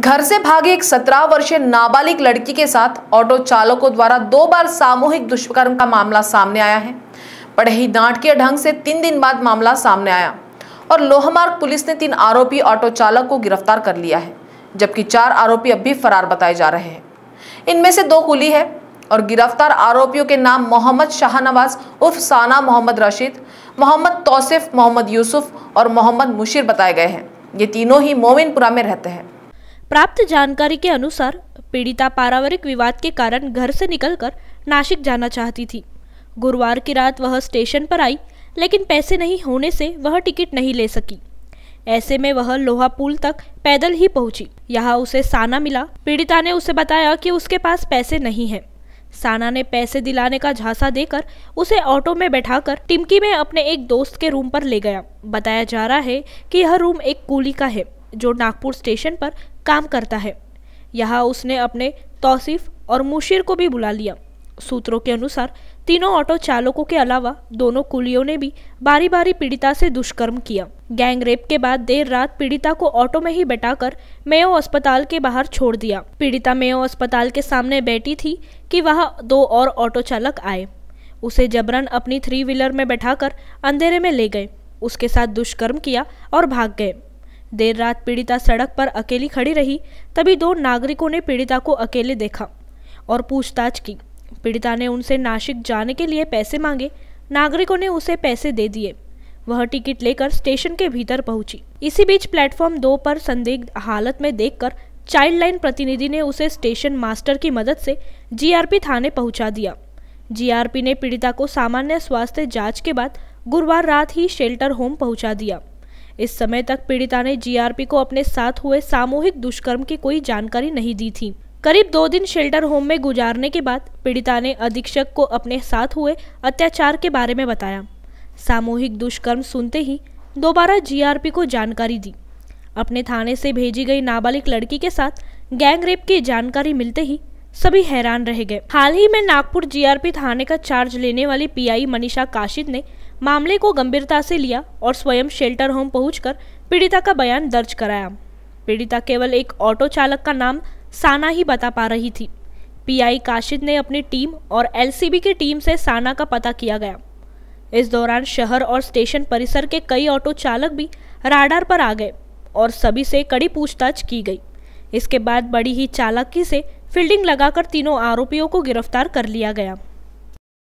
घर से भागे एक 17 वर्षीय नाबालिग लड़की के साथ ऑटो चालकों द्वारा दो बार सामूहिक दुष्कर्म का मामला सामने आया है बड़े ही नाटकीय ढंग से तीन दिन बाद मामला सामने आया और लोहमार्ग पुलिस ने तीन आरोपी ऑटो चालक को गिरफ्तार कर लिया है जबकि चार आरोपी अब भी फरार बताए जा रहे हैं इनमें से दो कुली है और गिरफ्तार आरोपियों के नाम मोहम्मद शाहनवाज उर्फ साना मोहम्मद रशीद मोहम्मद तोसिफ मोहम्मद यूसुफ और मोहम्मद मुशीर बताए गए हैं ये तीनों ही मोमिनपुरा में रहते हैं प्राप्त जानकारी के अनुसार पीड़िता पारिवारिक विवाद के कारण घर से निकलकर नासिक जाना चाहती थी गुरुवार की रात वह स्टेशन पर आई लेकिन पैसे नहीं होने से वह टिकट नहीं ले सकी ऐसे में वह लोहा पुल तक पैदल ही पहुंची यहाँ उसे साना मिला पीड़िता ने उसे बताया कि उसके पास पैसे नहीं है साना ने पैसे दिलाने का झांसा देकर उसे ऑटो में बैठाकर टिमकी में अपने एक दोस्त के रूम पर ले गया बताया जा रहा है कि यह रूम एक कूली का है जो नागपुर स्टेशन पर काम करता है यहाँ उसने अपने तौसीफ और मुशीर को भी बुला लिया सूत्रों के अनुसार तीनों ऑटो चालकों के अलावा दोनों कुलियों ने भी बारी बारी पीड़िता से दुष्कर्म किया गैंग रेप के बाद देर रात पीड़िता को ऑटो में ही बैठाकर मेयो अस्पताल के बाहर छोड़ दिया पीड़िता मेयो अस्पताल के सामने बैठी थी कि वह दो और ऑटो चालक आए उसे जबरन अपनी थ्री व्हीलर में बैठाकर अंधेरे में ले गए उसके साथ दुष्कर्म किया और भाग गए देर रात पीड़िता सड़क पर अकेली खड़ी रही तभी दो नागरिकों ने पीड़िता को अकेले देखा और पूछताछ की पीड़िता ने उनसे नासिक जाने के लिए पैसे मांगे नागरिकों ने उसे पैसे दे दिए वह टिकट लेकर स्टेशन के भीतर पहुंची इसी बीच प्लेटफॉर्म दो पर संदिग्ध हालत में देखकर चाइल्ड लाइन प्रतिनिधि ने उसे स्टेशन मास्टर की मदद से जीआरपी थाने पहुंचा दिया जीआरपी ने पीड़िता को सामान्य स्वास्थ्य जांच के बाद गुरुवार रात ही शेल्टर होम पहुंचा दिया इस समय तक पीड़िता ने जीआरपी को अपने साथ हुए सामूहिक दुष्कर्म की कोई जानकारी नहीं दी थी करीब दो दिन शेल्टर होम में गुजारने के बाद पीड़िता ने अधीक्षक को अपने साथ हुए अत्याचार के बारे में बताया सामूहिक दुष्कर्म सुनते ही दोबारा जीआरपी को जानकारी दी अपने थाने से भेजी गई नाबालिग लड़की के साथ गैंग रेप की जानकारी मिलते ही सभी हैरान रह गए हाल ही में नागपुर जीआरपी थाने का चार्ज लेने वाली पीआई मनीषा काशिद ने मामले को गंभीरता से लिया और स्वयं शेल्टर होम पहुंचकर पीड़िता का बयान दर्ज कराया पीड़िता केवल एक ऑटो चालक का नाम साना ही बता पा रही थी पीआई काशिद ने अपनी टीम और एलसीबी की टीम से साना का पता किया गया इस दौरान शहर और स्टेशन परिसर के कई ऑटो चालक भी राडार पर आ गए और सभी से कड़ी पूछताछ की गई इसके बाद बड़ी ही चालाकी से फील्डिंग लगाकर तीनों आरोपियों को गिरफ्तार कर लिया गया